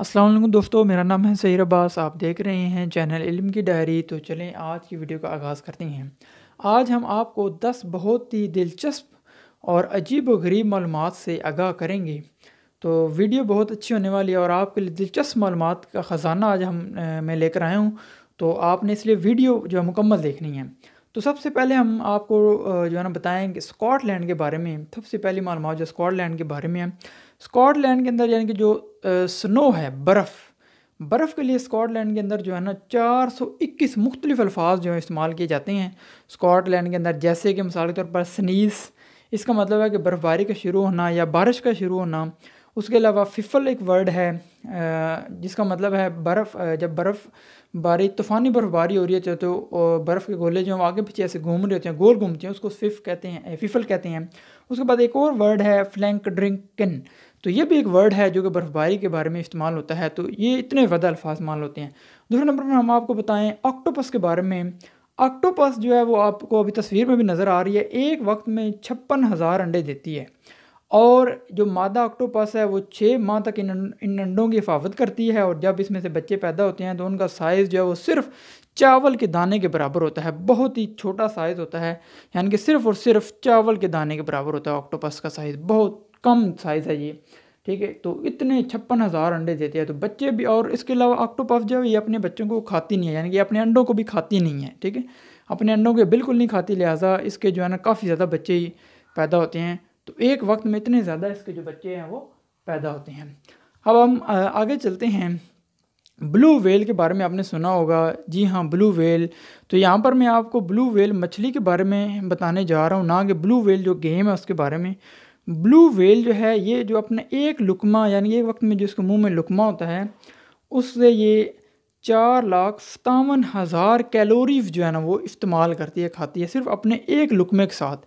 असलम दोस्तों मेरा नाम है सैर अब्बास आप देख रहे हैं चैनल इल्म की डायरी तो चलें आज की वीडियो का आगाज़ करते हैं आज हम आपको 10 बहुत ही दिलचस्प और अजीब व गरीब मालूम से आगाह करेंगे तो वीडियो बहुत अच्छी होने वाली है और आपके लिए दिलचस्प मालूम का ख़जाना आज हम मैं लेकर आया हूँ तो आपने इसलिए वीडियो जो है मुकम्मल देखनी है तो सबसे पहले हम आपको जो है ना बताएँ स्कॉटलैंड के बारे में सबसे पहली मालूम जो स्कॉटलैंड के बारे में है स्कॉटलैंड के अंदर यानी कि जो स्नो है बर्फ़ बर्फ़ के लिए स्कॉटलैंड के अंदर जो है ना 421 मुख्तलिफ अल्फाज जो है इस्तेमाल किए जाते हैं स्कॉटलैंड के अंदर जैसे कि मिसाल के तौर पर स्नीस इसका मतलब है कि बर्फ़बारी का शुरू होना या बारिश का शुरू होना उसके अलावा फिफल एक वर्ड है जिसका मतलब है बर्फ़ जब बर्फ़ बारी तूफ़ानी बर्फ़बारी हो रही है तो बर्फ़ के गोले जो आगे पीछे ऐसे घूम रहे होते हैं गोल घूमते हैं उसको फिफ कहते हैं फिफल कहते हैं उसके बाद एक और वर्ड है फ्लैंक ड्रिंकन तो ये भी एक वर्ड है जो कि बर्फ़बारी के बारे में इस्तेमाल होता है तो ये इतने ज़्यादा अल्फाज मान होते हैं दूसरे नंबर पर हम आपको बताएं ऑक्टोपस के बारे में ऑक्टोपस जो है वो आपको अभी तस्वीर में भी नज़र आ रही है एक वक्त में छप्पन हज़ार अंडे देती है और जो मादा ऑक्टोपस है वो छः माह तक इन इन अंडों की हिफाजत करती है और जब इसमें से बच्चे पैदा होते हैं तो उनका साइज़ जो है वो सिर्फ चावल के दाने के बराबर होता है बहुत ही छोटा साइज़ होता है यानी कि सिर्फ और सिर्फ चावल के दाने के बराबर होता है ऑक्टोपस का साइज़ बहुत कम साइज़ है ये ठीक है तो इतने छप्पन हज़ार अंडे देते हैं तो बच्चे भी और इसके अलावा ऑक्टोपफ जो है ये अपने बच्चों को खाती नहीं है यानी कि अपने अंडों को भी खाती नहीं है ठीक है अपने अंडों के बिल्कुल नहीं खाती लिहाजा इसके जो है ना काफ़ी ज़्यादा बच्चे ही पैदा होते हैं तो एक वक्त में इतने ज़्यादा इसके जो बच्चे हैं वो पैदा होते हैं अब हम आगे चलते हैं ब्लू वेल के बारे में आपने सुना होगा जी हाँ ब्लू वेल तो यहाँ पर मैं आपको ब्लू वेल मछली के बारे में बताने जा रहा हूँ ना कि ब्लू वेल जो गेम है उसके बारे में ब्लू वेल जो है ये जो अपने एक लुकमा यानी एक वक्त में जो इसके मुंह में लुकमा होता है उससे ये चार लाख सतावन हज़ार कैलोरीज जो है ना वो इस्तेमाल करती है खाती है सिर्फ अपने एक लुकमे के साथ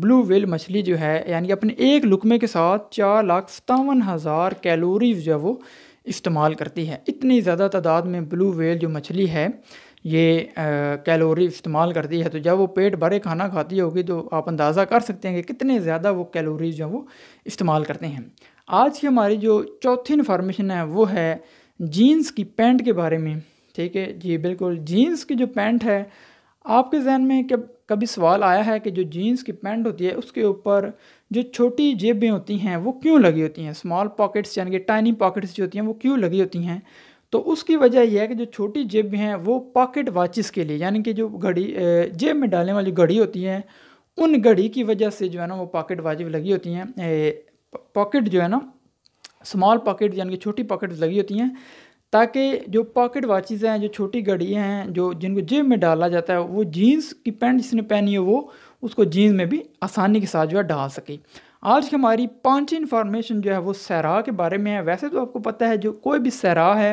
ब्लू वेल मछली जो है यानी अपने एक लुकमे के साथ चार लाख सतावन हज़ार कैलोरीज जो है वो इस्तेमाल करती है इतनी ज़्यादा तादाद में ब्लू वेल जो मछली है ये कैलोरी इस्तेमाल करती है तो जब वो पेट भरे खाना खाती होगी तो आप अंदाज़ा कर सकते हैं कि कितने ज़्यादा वो कैलोरीज जो वो इस्तेमाल करते हैं आज की हमारी जो चौथी इन्फॉर्मेशन है वो है जीन्स की पैंट के बारे में ठीक है जी बिल्कुल जीन्स की जो पैंट है आपके जहन में कब कभी सवाल आया है कि जो जीन्स की पैंट होती है उसके ऊपर जो छोटी जेबें होती हैं वो क्यों लगी होती हैं स्मॉल पॉकेट्स यानी कि टाइनी पॉकेट्स जो होती हैं वो क्यों लगी होती हैं तो उसकी वजह यह है कि जो छोटी जेब हैं वो पॉकेट वाचिस के लिए यानी कि जो घड़ी जेब में डालने वाली घड़ी होती हैं उन घड़ी की वजह से जो है ना वो पॉकेट वाजिब लगी होती हैं पॉकेट जो है ना स्मॉल पॉकेट यानी कि छोटी पॉकेट लगी होती हैं ताकि जो पॉकेट वाचिज़ हैं जो छोटी घड़ियाँ हैं जो जिनको जेब में डाला जाता है वो जीन्स की पैंट जिसने पहनी है वो उसको जीन्स में भी आसानी के साथ जो है डाल सके आज की हमारी पांच इन्फॉर्मेशन जो है वो सहरा के बारे में है वैसे तो आपको पता है जो कोई भी सहरा है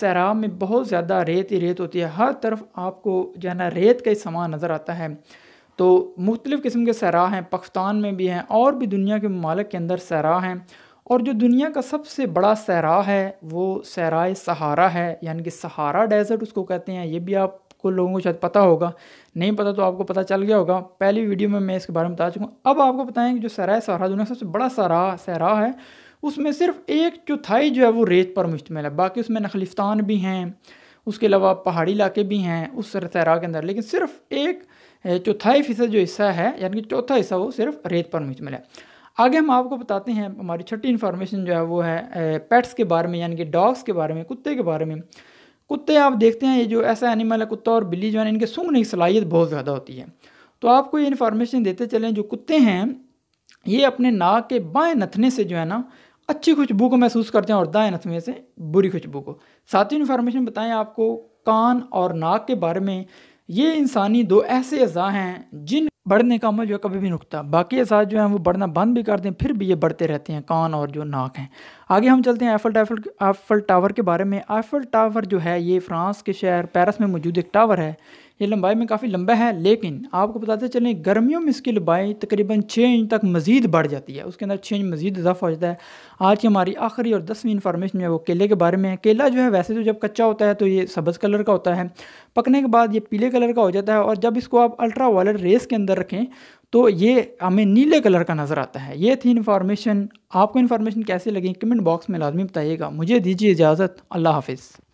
सहरा में बहुत ज़्यादा रेत ही रेत होती है हर तरफ आपको जो है ना रेत का ही सामान नज़र आता है तो मुख्तलिफ़ किस्म के सहरा हैं पाकिस्तान में भी हैं और भी दुनिया के ममालक के अंदर सहरा हैं और जो दुनिया का सबसे बड़ा सहरा है वो सहरा सहारा है यानी कि सहारा डेजर्ट उसको कहते हैं ये भी आप को लोगों को शायद पता होगा नहीं पता तो आपको पता चल गया होगा पहली वीडियो में मैं इसके बारे में बता चुका हूँ अब आपको बताएं कि जो सराय सहरा दुनिया सबसे बड़ा सरा सहरा है उसमें सिर्फ एक चौथाई जो है वो रेत पर मुश्तम है बाकी उसमें नखलिस्तान भी हैं उसके अलावा पहाड़ी इलाके भी हैं उस सहरा के अंदर लेकिन सिर्फ एक चौथाई फीसद जो हिस्सा है यानी कि चौथा हिस्सा वो सिर्फ रेत पर मुश्तम है आगे हम आपको बताते हैं हमारी छठी इन्फॉर्मेशन जो है वो है पेट्स के बारे में यानी कि डॉग्स के बारे में कुत्ते के बारे में कुत्ते आप देखते हैं ये जो ऐसा एनिमल है कुत्ता और बिल्ली जो है इनके सूंघने की सलाहियत बहुत ज़्यादा होती है तो आपको ये इन्फॉर्मेशन देते चलें जो कुत्ते हैं ये अपने नाक के बाएं नथने से जो है ना अच्छी खुशबू को महसूस करते हैं और दाएं नथने से बुरी खुशबू को साथ ही इन्फॉर्मेशन बताएं आपको कान और नाक के बारे में ये इंसानी दो ऐसे अज़ा हैं जिन बढ़ने का अमल जो है कभी भी रुकता बाकी असाज जो है वो बढ़ना बंद भी करते हैं फिर भी ये बढ़ते रहते हैं कान और जो नाक हैं आगे हम चलते हैं एफल टाइफल एफल टावर के बारे में एफल टावर जो है ये फ्रांस के शहर पेरिस में मौजूद एक टावर है ये लंबाई में काफ़ी लंबा है लेकिन आपको बताते चलें गर्मियों में इसकी लंबाई तकरीबन छः इंच तक मज़ीद बढ़ जाती है उसके अंदर छः इंच मज़ीद इजाफा हो जाता है आज की हमारी आखिरी और दसवीं इन्फॉर्मेशन है वो केले के बारे में है केला जो है वैसे तो जब कच्चा होता है तो ये सब्ज़ कलर का होता है पकने के बाद ये पीले कलर का हो जाता है और जब इसको आप अल्ट्रा वायलेट रेस के अंदर रखें तो ये हमें नीले कलर का नज़र आता है ये थी इन्फॉर्मेशन आपको इन्फॉर्मेशन कैसे लगी कमेंट बॉक्स में लाजमी बताइएगा मुझे दीजिए इजाज़त अल्लाह हाफिज़